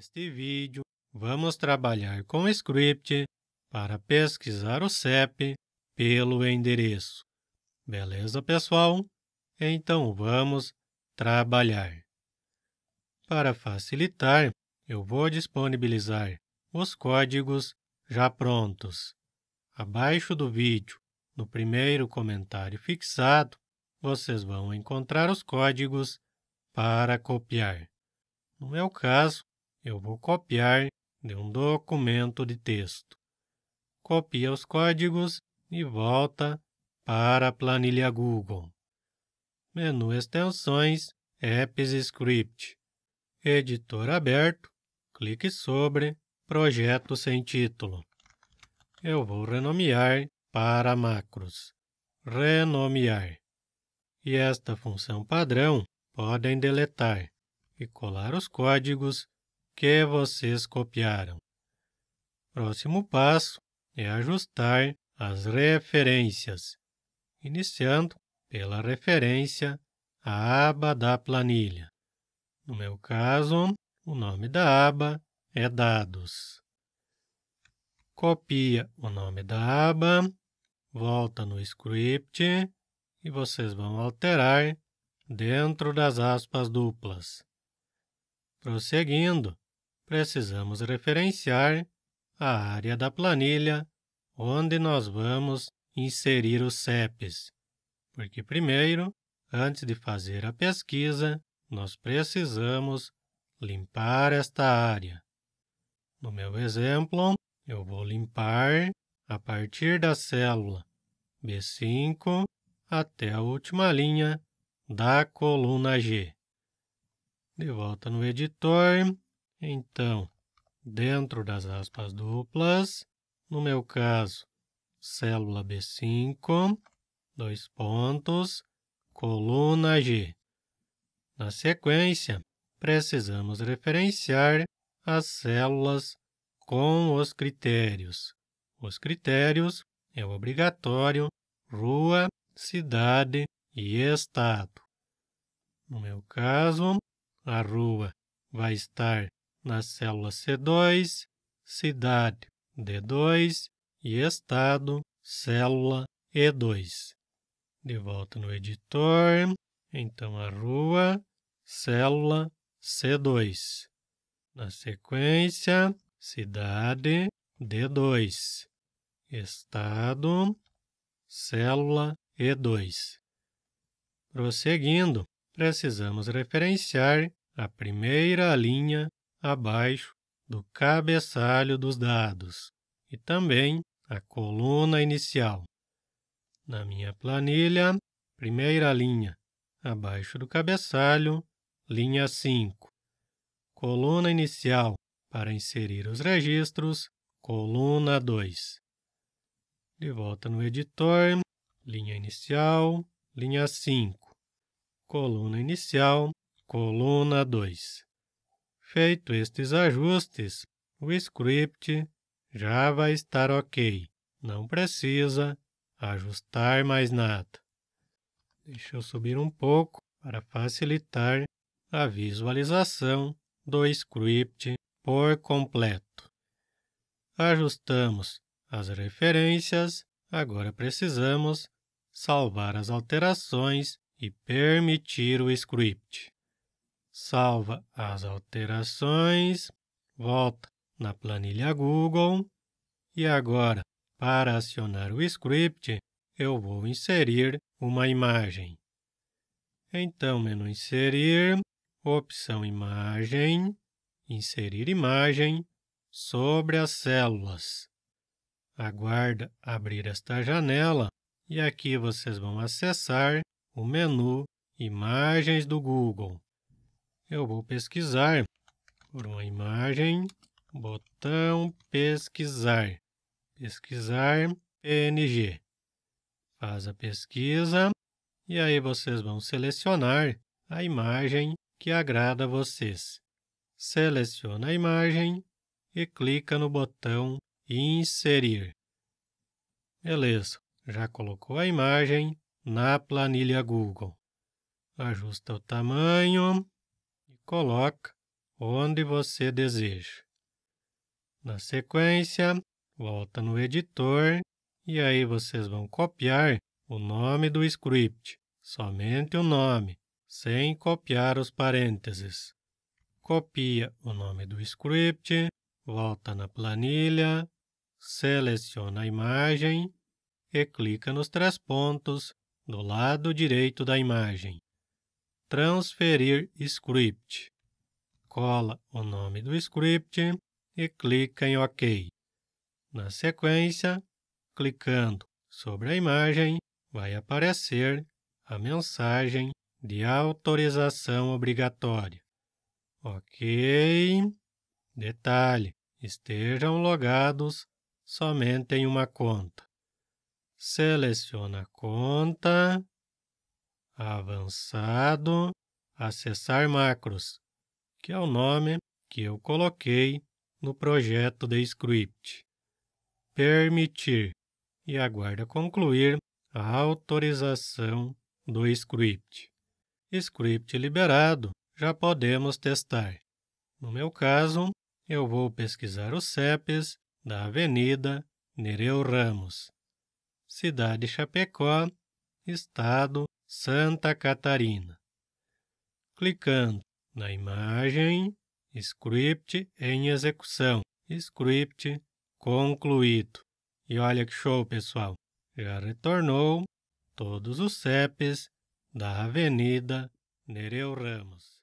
Neste vídeo, vamos trabalhar com script para pesquisar o CEP pelo endereço. Beleza, pessoal? Então vamos trabalhar. Para facilitar, eu vou disponibilizar os códigos já prontos. Abaixo do vídeo, no primeiro comentário fixado, vocês vão encontrar os códigos para copiar. No meu caso, eu vou copiar de um documento de texto. Copia os códigos e volta para a planilha Google. Menu Extensões, Apps Script. Editor aberto, clique sobre Projeto sem título. Eu vou renomear para Macros. Renomear. E esta função padrão podem deletar e colar os códigos que vocês copiaram. Próximo passo é ajustar as referências, iniciando pela referência à aba da planilha. No meu caso, o nome da aba é Dados. Copia o nome da aba, volta no script e vocês vão alterar dentro das aspas duplas. Prosseguindo, precisamos referenciar a área da planilha onde nós vamos inserir os CEPs, porque primeiro, antes de fazer a pesquisa, nós precisamos limpar esta área. No meu exemplo, eu vou limpar a partir da célula B5 até a última linha da coluna G. De volta no editor, então, dentro das aspas duplas, no meu caso, célula B5, dois pontos, coluna G. Na sequência, precisamos referenciar as células com os critérios. Os critérios é o obrigatório rua, cidade e estado. No meu caso, a rua vai estar na célula C2, cidade D2 e estado, célula E2. De volta no editor, então a rua, célula C2. Na sequência, cidade D2, estado, célula E2. Prosseguindo, precisamos referenciar a primeira linha abaixo do cabeçalho dos dados e também a coluna inicial. Na minha planilha, primeira linha, abaixo do cabeçalho, linha 5. Coluna inicial para inserir os registros, coluna 2. De volta no editor, linha inicial, linha 5. Coluna inicial, coluna 2. Feito estes ajustes, o script já vai estar ok. Não precisa ajustar mais nada. Deixa eu subir um pouco para facilitar a visualização do script por completo. Ajustamos as referências, agora precisamos salvar as alterações e permitir o script salva as alterações, volta na planilha Google e agora, para acionar o script, eu vou inserir uma imagem. Então, menu Inserir, opção Imagem, Inserir imagem sobre as células. Aguarda abrir esta janela e aqui vocês vão acessar o menu Imagens do Google eu vou pesquisar por uma imagem, botão pesquisar, pesquisar PNG. Faz a pesquisa e aí vocês vão selecionar a imagem que agrada a vocês. Seleciona a imagem e clica no botão Inserir. Beleza, já colocou a imagem na planilha Google. Ajusta o tamanho, coloca onde você deseja. Na sequência, volta no editor e aí vocês vão copiar o nome do script, somente o nome, sem copiar os parênteses. Copia o nome do script, volta na planilha, seleciona a imagem e clica nos três pontos do lado direito da imagem. Transferir script. Cola o nome do script e clica em OK. Na sequência, clicando sobre a imagem, vai aparecer a mensagem de autorização obrigatória. Ok. Detalhe: estejam logados somente em uma conta. Seleciona a conta avançado, acessar macros, que é o nome que eu coloquei no projeto de script. Permitir e aguarda concluir a autorização do script. Script liberado, já podemos testar. No meu caso, eu vou pesquisar os CEPs da Avenida Nereu Ramos, Cidade Chapecó, Estado Santa Catarina. Clicando na imagem Script em execução, Script concluído. E olha que show, pessoal! Já retornou todos os CEPs da Avenida Nereu Ramos.